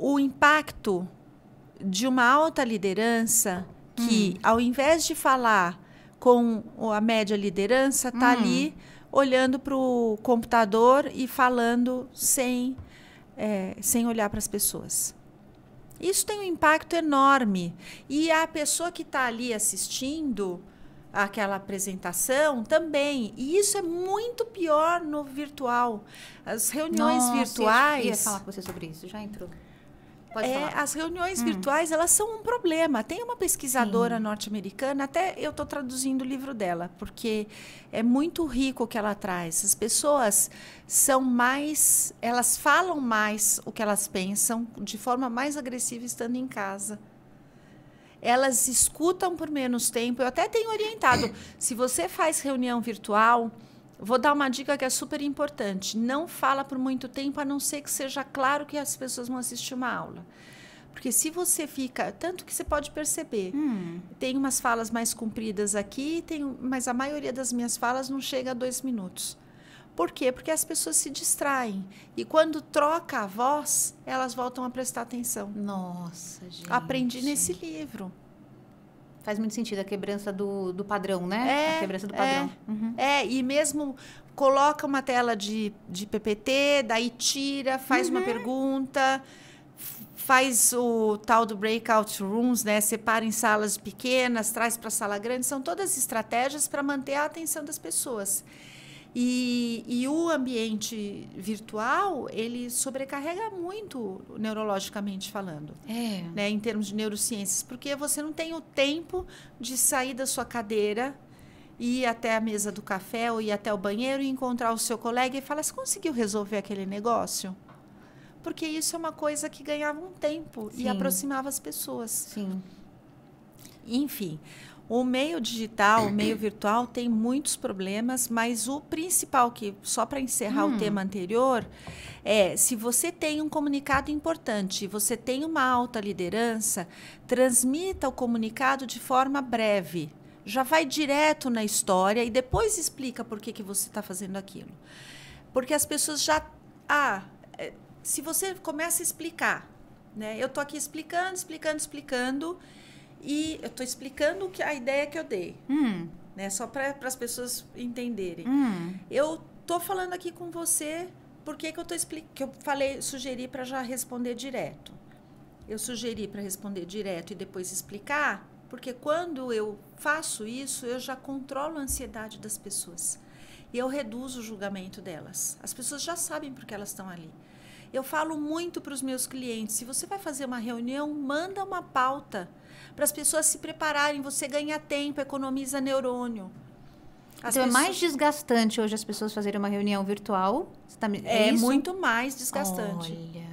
o impacto de uma alta liderança que, hum. ao invés de falar com a média liderança, está hum. ali olhando para o computador e falando sem, é, sem olhar para as pessoas. Isso tem um impacto enorme. E a pessoa que está ali assistindo aquela apresentação também. E isso é muito pior no virtual. As reuniões Nossa, virtuais. Eu ia falar com você sobre isso, já entrou. Pode é, falar. As reuniões hum. virtuais, elas são um problema. Tem uma pesquisadora norte-americana, até eu estou traduzindo o livro dela, porque é muito rico o que ela traz. As pessoas são mais, elas falam mais o que elas pensam de forma mais agressiva estando em casa elas escutam por menos tempo. Eu até tenho orientado. Se você faz reunião virtual, Vou dar uma dica que é super importante. Não fala por muito tempo, a não ser que seja claro que as pessoas vão assistir uma aula. Porque se você fica, tanto que você pode perceber, hum. tem umas falas mais compridas aqui, tem, mas a maioria das minhas falas não chega a dois minutos. Por quê? Porque as pessoas se distraem. E quando troca a voz, elas voltam a prestar atenção. Nossa, gente. Aprendi nesse livro. Faz muito sentido a quebrança do, do padrão, né? É, a quebrança do padrão. É, uhum. é, e mesmo coloca uma tela de, de PPT, daí tira, faz uhum. uma pergunta, faz o tal do breakout rooms, né? Separa em salas pequenas, traz para sala grande. São todas estratégias para manter a atenção das pessoas. E, e o ambiente virtual, ele sobrecarrega muito, neurologicamente falando, é. né, em termos de neurociências, porque você não tem o tempo de sair da sua cadeira ir até a mesa do café ou ir até o banheiro e encontrar o seu colega e falar: Você conseguiu resolver aquele negócio? Porque isso é uma coisa que ganhava um tempo Sim. e aproximava as pessoas. Sim. Enfim, o meio digital, o meio virtual tem muitos problemas, mas o principal que só para encerrar hum. o tema anterior é se você tem um comunicado importante, você tem uma alta liderança, transmita o comunicado de forma breve. Já vai direto na história e depois explica por que, que você está fazendo aquilo. Porque as pessoas já. Ah, é, se você começa a explicar, né? Eu estou aqui explicando, explicando, explicando e eu estou explicando que a ideia que eu dei, hum. né? Só para as pessoas entenderem. Hum. Eu tô falando aqui com você porque que eu tô explicando, que eu falei, sugeri para já responder direto. Eu sugeri para responder direto e depois explicar, porque quando eu faço isso, eu já controlo a ansiedade das pessoas. E eu reduzo o julgamento delas. As pessoas já sabem por que elas estão ali. Eu falo muito para os meus clientes: se você vai fazer uma reunião, manda uma pauta para as pessoas se prepararem. Você ganha tempo, economiza neurônio. As então é pessoas... é mais desgastante hoje as pessoas fazerem uma reunião virtual? Tá... É, é muito mais desgastante. Olha.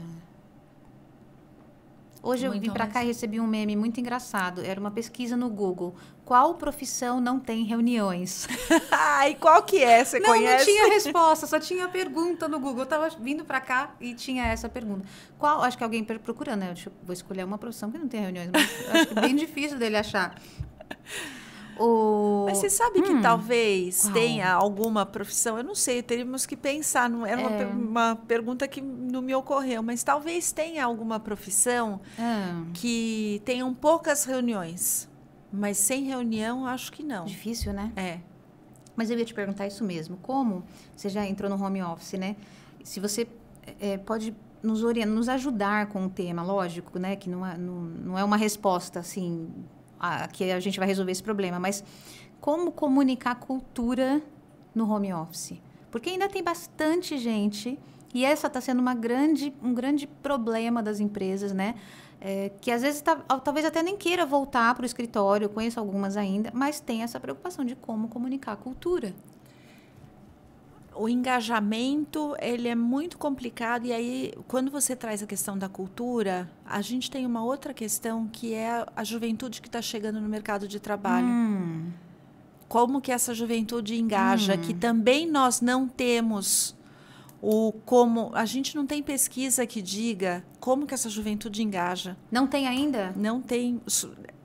Hoje eu muito vim para cá e recebi um meme muito engraçado. Era uma pesquisa no Google. Qual profissão não tem reuniões? e qual que é? Você não, conhece? Não, tinha resposta, só tinha pergunta no Google. Eu tava vindo para cá e tinha essa pergunta. Qual? Acho que alguém procurando, né? Eu vou escolher uma profissão que não tem reuniões, mas acho que é bem difícil dele achar. O... Mas você sabe que hum. talvez qual? tenha alguma profissão, eu não sei, teríamos que pensar, não, era é. uma, uma, pergunta que não me ocorreu, mas talvez tenha alguma profissão hum. que tenham poucas reuniões, mas sem reunião acho que não. Difícil, né? É. Mas eu ia te perguntar isso mesmo, como você já entrou no home office, né? Se você é, pode nos orientar, nos ajudar com o tema, lógico, né? Que não é, não, não é uma resposta assim que a gente vai resolver esse problema, mas como comunicar cultura no home office? Porque ainda tem bastante gente e essa está sendo uma grande, um grande problema das empresas, né? É, que às vezes tá, talvez até nem queira voltar para o escritório, conheço algumas ainda, mas tem essa preocupação de como comunicar a cultura o engajamento ele é muito complicado e aí quando você traz a questão da cultura a gente tem uma outra questão que é a juventude que está chegando no mercado de trabalho hum. como que essa juventude engaja hum. que também nós não temos o como a gente não tem pesquisa que diga como que essa juventude engaja não tem ainda não tem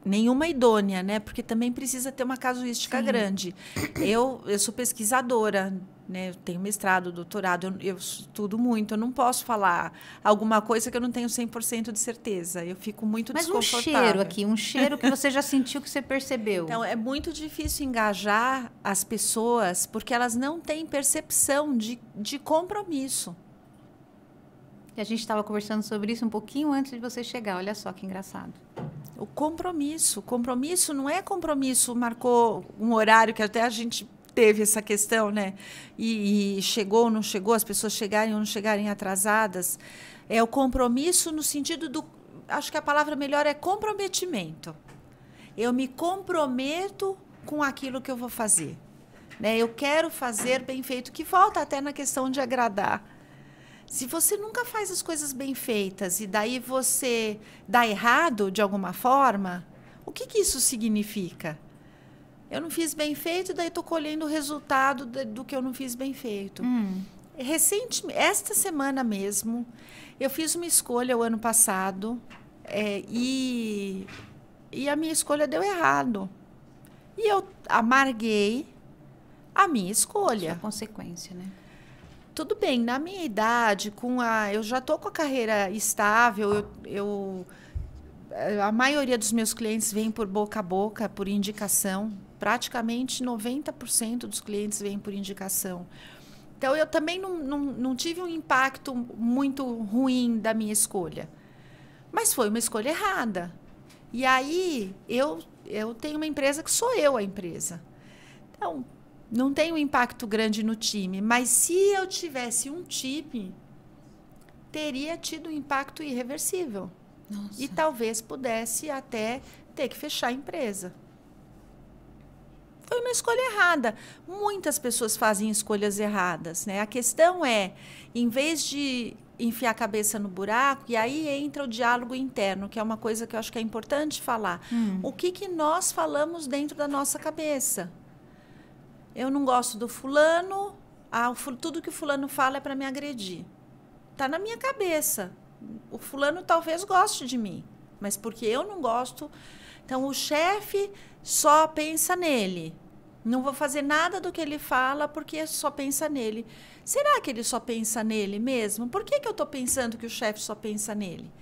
nenhuma idônea, né? Porque também precisa ter uma casuística Sim. grande. Eu, eu sou pesquisadora, né? Eu tenho mestrado, doutorado, eu, eu, estudo muito. Eu não posso falar alguma coisa que eu não tenho 100% de certeza. Eu fico muito Mas desconfortável. Mas um cheiro aqui, um cheiro que você já sentiu, que você percebeu. Então, é muito difícil engajar as pessoas porque elas não têm percepção de, de compromisso. E a gente estava conversando sobre isso um pouquinho antes de você chegar. Olha só que engraçado o compromisso. Compromisso não é compromisso, marcou um horário que até a gente teve essa questão, né? E, e chegou ou não chegou, as pessoas chegarem ou não chegarem atrasadas. É o compromisso no sentido do. Acho que a palavra melhor é comprometimento. Eu me comprometo com aquilo que eu vou fazer. Né? Eu quero fazer bem feito, que volta até na questão de agradar. Se você nunca faz as coisas bem feitas e daí você dá errado de alguma forma, o que, que isso significa? Eu não fiz bem feito, daí estou colhendo o resultado do que eu não fiz bem feito. Hum. Recente, esta semana mesmo, eu fiz uma escolha o ano passado é, e, e a minha escolha deu errado. E eu amarguei a minha escolha. A consequência, né? tudo bem, na minha idade, com a, eu já estou com a carreira estável, eu, eu, a maioria dos meus clientes vem por boca a boca, por indicação. Praticamente 90% dos clientes vêm por indicação. Então, eu também não, não, não tive um impacto muito ruim da minha escolha. Mas foi uma escolha errada. E aí, eu, eu tenho uma empresa que sou eu a empresa. Então, não tem um impacto grande no time, mas se eu tivesse um time, teria tido um impacto irreversível. Nossa. E talvez pudesse até ter que fechar a empresa. Foi uma escolha errada. Muitas pessoas fazem escolhas erradas, né? A questão é, em vez de enfiar a cabeça no buraco, e aí entra o diálogo interno, que é uma coisa que eu acho que é importante falar. Hum. O que, que nós falamos dentro da nossa cabeça? Eu não gosto do fulano, ah, tudo que o fulano fala é para me agredir. Tá na minha cabeça. O fulano talvez goste de mim, mas porque eu não gosto. Então o chefe só pensa nele. Não vou fazer nada do que ele fala porque só pensa nele. Será que ele só pensa nele mesmo? Por que, que eu estou pensando que o chefe só pensa nele?